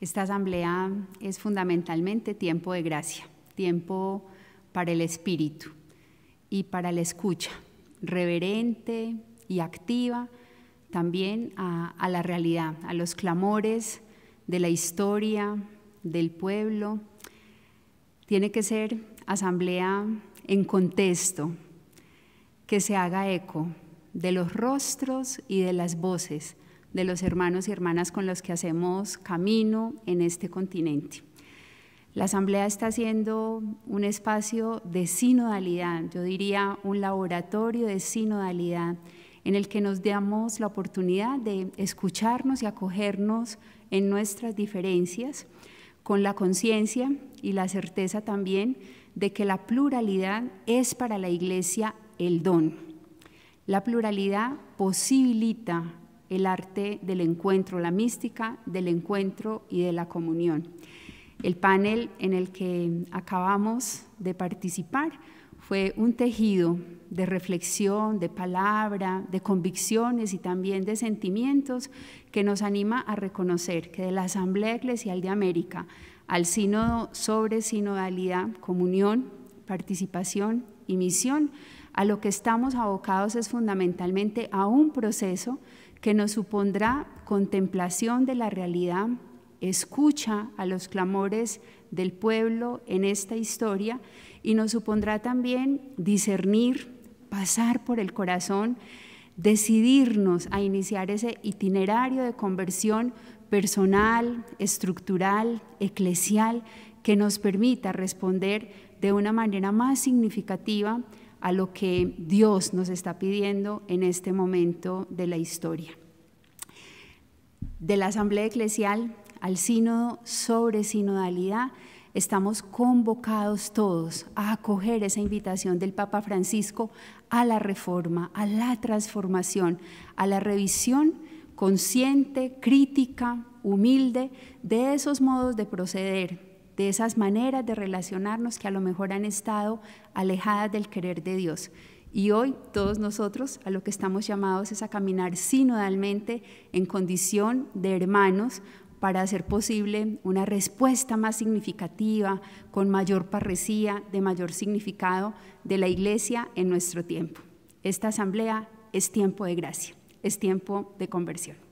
Esta asamblea es fundamentalmente tiempo de gracia, tiempo para el espíritu y para la escucha, reverente y activa también a, a la realidad, a los clamores de la historia, del pueblo. Tiene que ser asamblea en contexto, que se haga eco de los rostros y de las voces de los hermanos y hermanas con los que hacemos camino en este continente. La Asamblea está siendo un espacio de sinodalidad, yo diría un laboratorio de sinodalidad, en el que nos damos la oportunidad de escucharnos y acogernos en nuestras diferencias, con la conciencia y la certeza también de que la pluralidad es para la Iglesia el don. La pluralidad posibilita el arte del encuentro, la mística del encuentro y de la comunión. El panel en el que acabamos de participar fue un tejido de reflexión, de palabra, de convicciones y también de sentimientos que nos anima a reconocer que de la Asamblea Eclesial de América al sínodo sobre sinodalidad, comunión, participación y misión, a lo que estamos abocados es fundamentalmente a un proceso que nos supondrá contemplación de la realidad, escucha a los clamores del pueblo en esta historia y nos supondrá también discernir, pasar por el corazón, decidirnos a iniciar ese itinerario de conversión personal, estructural, eclesial, que nos permita responder de una manera más significativa a lo que Dios nos está pidiendo en este momento de la historia. De la Asamblea Eclesial al sínodo sobre sinodalidad, estamos convocados todos a acoger esa invitación del Papa Francisco a la reforma, a la transformación, a la revisión consciente, crítica, humilde de esos modos de proceder, de esas maneras de relacionarnos que a lo mejor han estado alejadas del querer de Dios. Y hoy todos nosotros a lo que estamos llamados es a caminar sinodalmente en condición de hermanos para hacer posible una respuesta más significativa, con mayor parresía, de mayor significado de la iglesia en nuestro tiempo. Esta asamblea es tiempo de gracia, es tiempo de conversión.